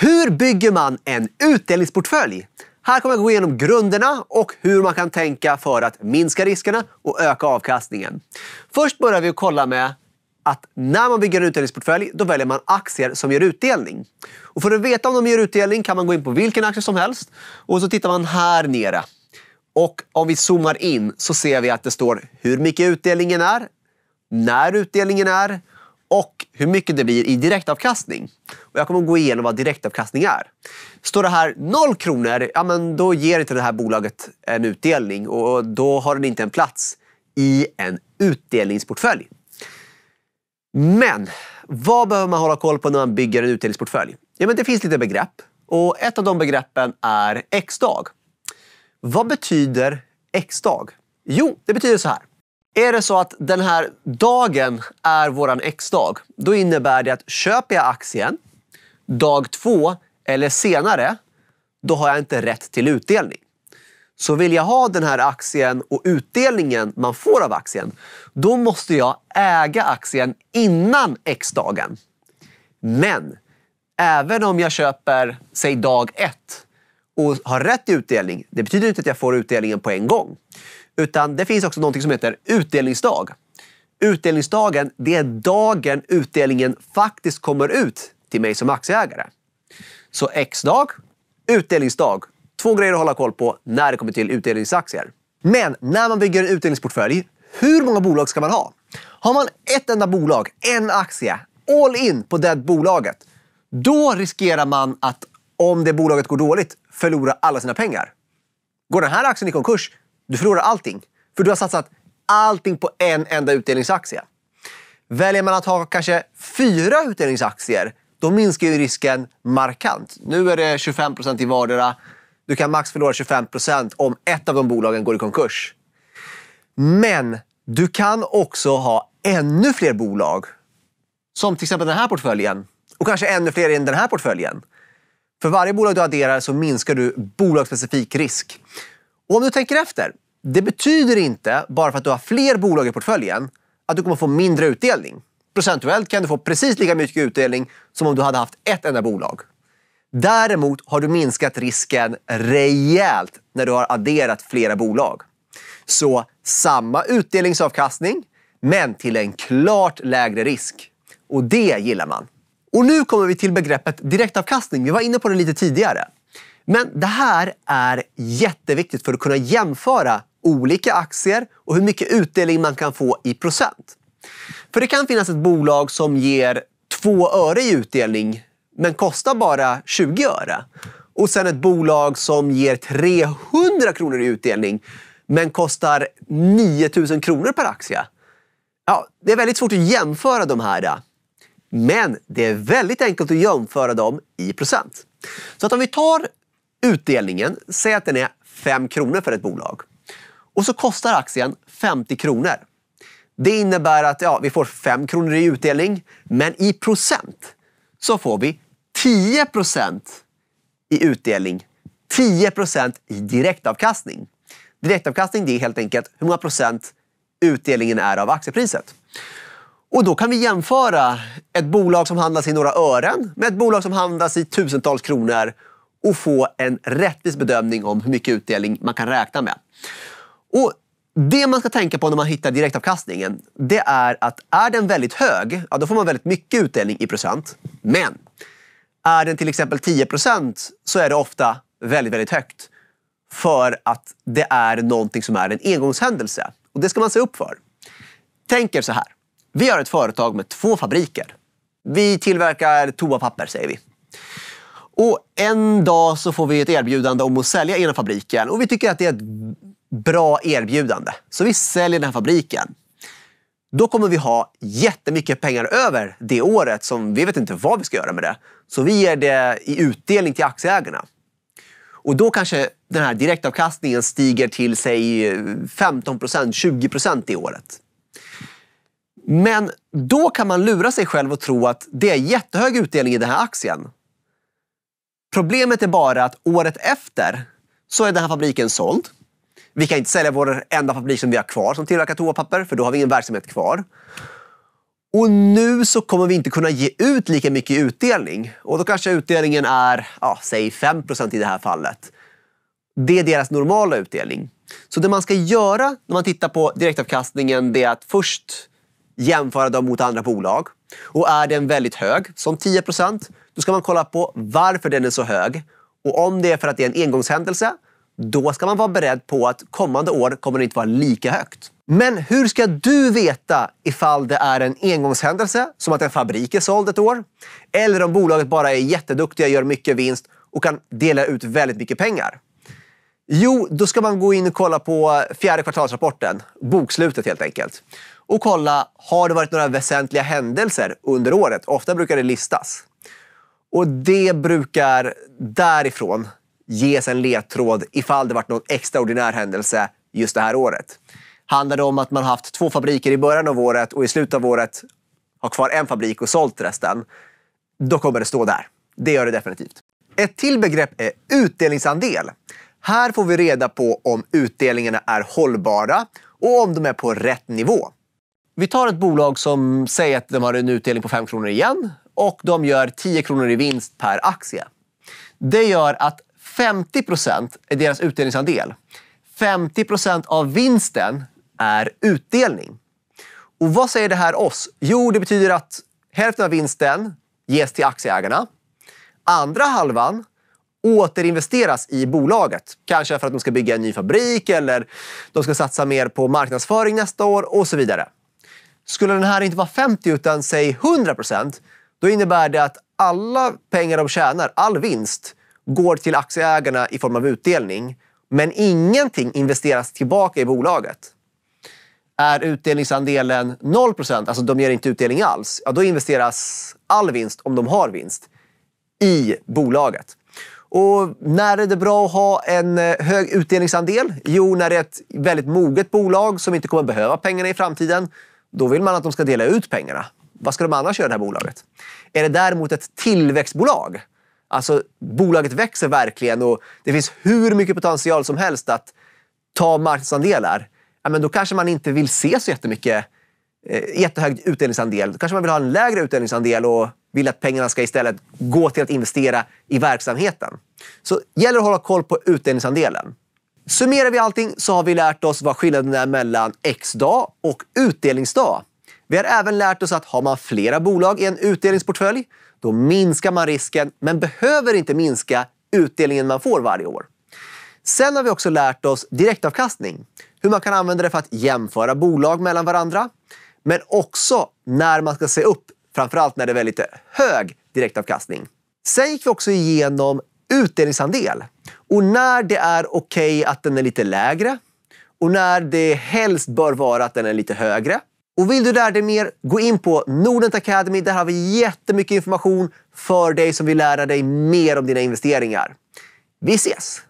Hur bygger man en utdelningsportfölj? Här kommer jag gå igenom grunderna och hur man kan tänka för att minska riskerna och öka avkastningen. Först börjar vi kolla med att när man bygger en utdelningsportfölj, då väljer man aktier som ger utdelning. Och för att veta om de ger utdelning kan man gå in på vilken aktie som helst och så tittar man här nere. Och om vi zoomar in så ser vi att det står hur mycket utdelningen är, när utdelningen är och hur mycket det blir i direktavkastning. Och jag kommer att gå igenom vad direktavkastning är. Står det här 0 kronor, ja, men då ger inte det här bolaget en utdelning och då har den inte en plats i en utdelningsportfölj. Men vad behöver man hålla koll på när man bygger en utdelningsportfölj? Ja, men det finns lite begrepp och ett av de begreppen är X-dag. Vad betyder X-dag? Jo, det betyder så här. Är det så att den här dagen är våran X-dag, då innebär det att köper jag aktien dag två eller senare, då har jag inte rätt till utdelning. Så vill jag ha den här aktien och utdelningen man får av aktien, då måste jag äga aktien innan X-dagen. Men även om jag köper, säg dag ett, och har rätt i utdelning, det betyder inte att jag får utdelningen på en gång. Utan det finns också något som heter utdelningsdag. Utdelningsdagen, det är dagen utdelningen faktiskt kommer ut till mig som aktieägare. Så X-dag, utdelningsdag. Två grejer att hålla koll på när det kommer till utdelningsaktier. Men när man bygger en utdelningsportfölj, hur många bolag ska man ha? Har man ett enda bolag, en aktie, all in på det bolaget, då riskerar man att om det bolaget går dåligt, förlora alla sina pengar. Går den här aktien i konkurs, du förlorar allting. För du har satsat allting på en enda utdelningsaktie. Väljer man att ha kanske fyra utdelningsaktier, då minskar ju risken markant. Nu är det 25 i vardera. Du kan max förlora 25 om ett av de bolagen går i konkurs. Men du kan också ha ännu fler bolag. Som till exempel den här portföljen. Och kanske ännu fler i den här portföljen. För varje bolag du adderar så minskar du bolagsspecifik risk. Och om du tänker efter, det betyder inte, bara för att du har fler bolag i portföljen, att du kommer få mindre utdelning. Procentuellt kan du få precis lika mycket utdelning som om du hade haft ett enda bolag. Däremot har du minskat risken rejält när du har adderat flera bolag. Så samma utdelningsavkastning, men till en klart lägre risk. Och det gillar man. Och nu kommer vi till begreppet direktavkastning. Vi var inne på det lite tidigare. Men det här är jätteviktigt för att kunna jämföra olika aktier och hur mycket utdelning man kan få i procent. För det kan finnas ett bolag som ger 2 öre i utdelning men kostar bara 20 öre. Och sen ett bolag som ger 300 kronor i utdelning men kostar 9000 kronor per aktie. Ja, det är väldigt svårt att jämföra de här. Men det är väldigt enkelt att jämföra dem i procent. Så att om vi tar utdelningen, säg att den är 5 kronor för ett bolag och så kostar aktien 50 kronor. Det innebär att ja, vi får 5 kronor i utdelning, men i procent så får vi 10 procent i utdelning, 10 procent i direktavkastning. Direktavkastning det är helt enkelt hur många procent utdelningen är av aktiepriset. Och då kan vi jämföra ett bolag som handlas i några ören med ett bolag som handlas i tusentals kronor och få en rättvis bedömning om hur mycket utdelning man kan räkna med. Och det man ska tänka på när man hittar direktavkastningen, det är att är den väldigt hög, ja, då får man väldigt mycket utdelning i procent. Men är den till exempel 10 så är det ofta väldigt, väldigt högt. För att det är någonting som är en engångshändelse. Och det ska man se upp för. Tänk er så här. Vi har ett företag med två fabriker. Vi tillverkar toapapper, säger vi. Och en dag så får vi ett erbjudande om att sälja ena fabriken och vi tycker att det är ett bra erbjudande. Så vi säljer den här fabriken. Då kommer vi ha jättemycket pengar över det året som vi vet inte vad vi ska göra med det. Så vi ger det i utdelning till aktieägarna. Och då kanske den här direktavkastningen stiger till säg 15 procent, 20 procent i året. Men då kan man lura sig själv och tro att det är jättehög utdelning i den här aktien. Problemet är bara att året efter så är den här fabriken såld. Vi kan inte sälja vår enda fabrik som vi har kvar som tillverkar toapapper, för då har vi ingen verksamhet kvar. Och nu så kommer vi inte kunna ge ut lika mycket i utdelning. Och då kanske utdelningen är, ja, säg 5 i det här fallet. Det är deras normala utdelning. Så det man ska göra när man tittar på direktavkastningen, det är att först jämföra dem mot andra bolag. Och är den väldigt hög, som 10 då ska man kolla på varför den är så hög. Och om det är för att det är en engångshändelse, då ska man vara beredd på att kommande år kommer det inte vara lika högt. Men hur ska du veta ifall det är en engångshändelse, som att en fabrik är såld ett år, eller om bolaget bara är jätteduktiga, gör mycket vinst och kan dela ut väldigt mycket pengar? Jo, då ska man gå in och kolla på fjärde kvartalsrapporten, bokslutet helt enkelt. Och kolla, har det varit några väsentliga händelser under året? Ofta brukar det listas. Och det brukar därifrån ges en ledtråd ifall det varit någon extraordinär händelse just det här året. Handlar det om att man haft två fabriker i början av året och i slutet av året har kvar en fabrik och sålt resten, då kommer det stå där. Det gör det definitivt. Ett till begrepp är utdelningsandel. Här får vi reda på om utdelningarna är hållbara och om de är på rätt nivå. Vi tar ett bolag som säger att de har en utdelning på 5 kronor igen och de gör 10 kronor i vinst per aktie. Det gör att 50 är deras utdelningsandel. 50 av vinsten är utdelning. Och vad säger det här oss? Jo, det betyder att hälften av vinsten ges till aktieägarna. Andra halvan återinvesteras i bolaget. Kanske för att de ska bygga en ny fabrik eller de ska satsa mer på marknadsföring nästa år och så vidare. Skulle den här inte vara 50 utan säg 100 procent, då innebär det att alla pengar de tjänar, all vinst, går till aktieägarna i form av utdelning. Men ingenting investeras tillbaka i bolaget. Är utdelningsandelen 0 procent, alltså de ger inte utdelning alls, ja, då investeras all vinst, om de har vinst, i bolaget. Och när är det bra att ha en eh, hög utdelningsandel? Jo, när det är ett väldigt moget bolag som inte kommer behöva pengarna i framtiden. Då vill man att de ska dela ut pengarna. Vad ska de annars göra, det här bolaget? Är det däremot ett tillväxtbolag? Alltså, bolaget växer verkligen och det finns hur mycket potential som helst att ta marknadsandelar. Ja, men då kanske man inte vill se så jättemycket eh, jättehög utdelningsandel. Då kanske man vill ha en lägre utdelningsandel och vill att pengarna ska istället gå till att investera i verksamheten. Så gäller att hålla koll på utdelningsandelen. Summerar vi allting så har vi lärt oss vad skillnaden är mellan X-dag och utdelningsdag. Vi har även lärt oss att har man flera bolag i en utdelningsportfölj, då minskar man risken men behöver inte minska utdelningen man får varje år. Sen har vi också lärt oss direktavkastning, hur man kan använda det för att jämföra bolag mellan varandra, men också när man ska se upp framförallt när det är väldigt hög direktavkastning. Sen gick vi också igenom utdelningsandel och när det är okej okay att den är lite lägre och när det helst bör vara att den är lite högre. Och vill du lära dig mer, gå in på Nordnet Academy. Där har vi jättemycket information för dig som vill lära dig mer om dina investeringar. Vi ses!